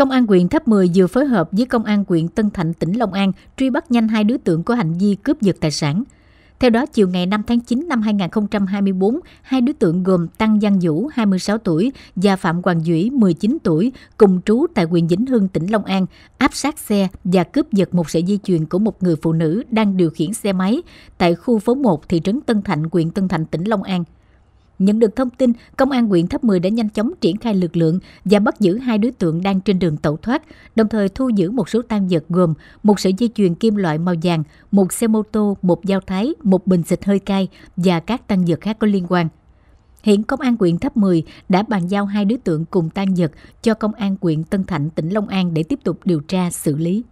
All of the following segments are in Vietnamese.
Công an huyện Tháp 10 vừa phối hợp với Công an huyện Tân Thạnh, tỉnh Long An truy bắt nhanh hai đối tượng có hành vi cướp giật tài sản. Theo đó, chiều ngày 5 tháng 9 năm 2024, hai đối tượng gồm Tăng Giang Vũ, 26 tuổi, và Phạm Hoàng Duy, 19 tuổi, cùng trú tại huyện Vĩnh Hưng, tỉnh Long An, áp sát xe và cướp giật một sợi dây chuyền của một người phụ nữ đang điều khiển xe máy tại khu phố 1 thị trấn Tân Thạnh, huyện Tân Thạnh, tỉnh Long An. Nhận được thông tin, công an huyện Tháp 10 đã nhanh chóng triển khai lực lượng và bắt giữ hai đối tượng đang trên đường tẩu thoát, đồng thời thu giữ một số tan vật gồm một sợi dây chuyền kim loại màu vàng, một xe mô tô, một dao thái, một bình xịt hơi cay và các tăng vật khác có liên quan. Hiện Công an huyện Tháp 10 đã bàn giao hai đối tượng cùng tan vật cho Công an huyện Tân Thạnh, tỉnh Long An để tiếp tục điều tra xử lý.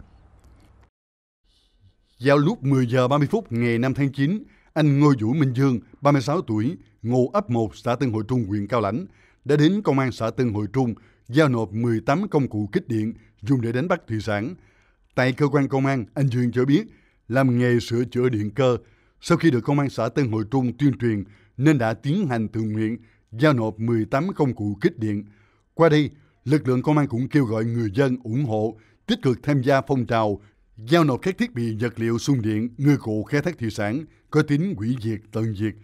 Giao lúc 10 giờ 30 phút ngày 5 tháng 9, anh Ngô Vũ Minh Dương, 36 tuổi, ngụ ấp 1 xã Tân Hội Trung, huyện Cao Lãnh, đã đến công an xã Tân Hội Trung giao nộp 18 công cụ kích điện dùng để đánh bắt thủy sản. Tại cơ quan công an, anh Dương cho biết làm nghề sửa chữa điện cơ. Sau khi được công an xã Tân Hội Trung tuyên truyền nên đã tiến hành tự nguyện giao nộp 18 công cụ kích điện. Qua đây, lực lượng công an cũng kêu gọi người dân ủng hộ, tích cực tham gia phong trào giao nộp các thiết bị vật liệu xung điện, ngư cụ khai thác thủy sản có tính hủy diệt, tận diệt,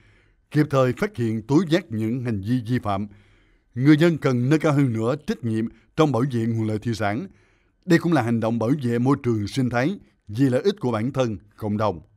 kịp thời phát hiện tố giác những hành vi vi phạm. Người dân cần nâng cao hơn nữa trách nhiệm trong bảo vệ nguồn lợi thủy sản. Đây cũng là hành động bảo vệ môi trường sinh thái vì lợi ích của bản thân, cộng đồng.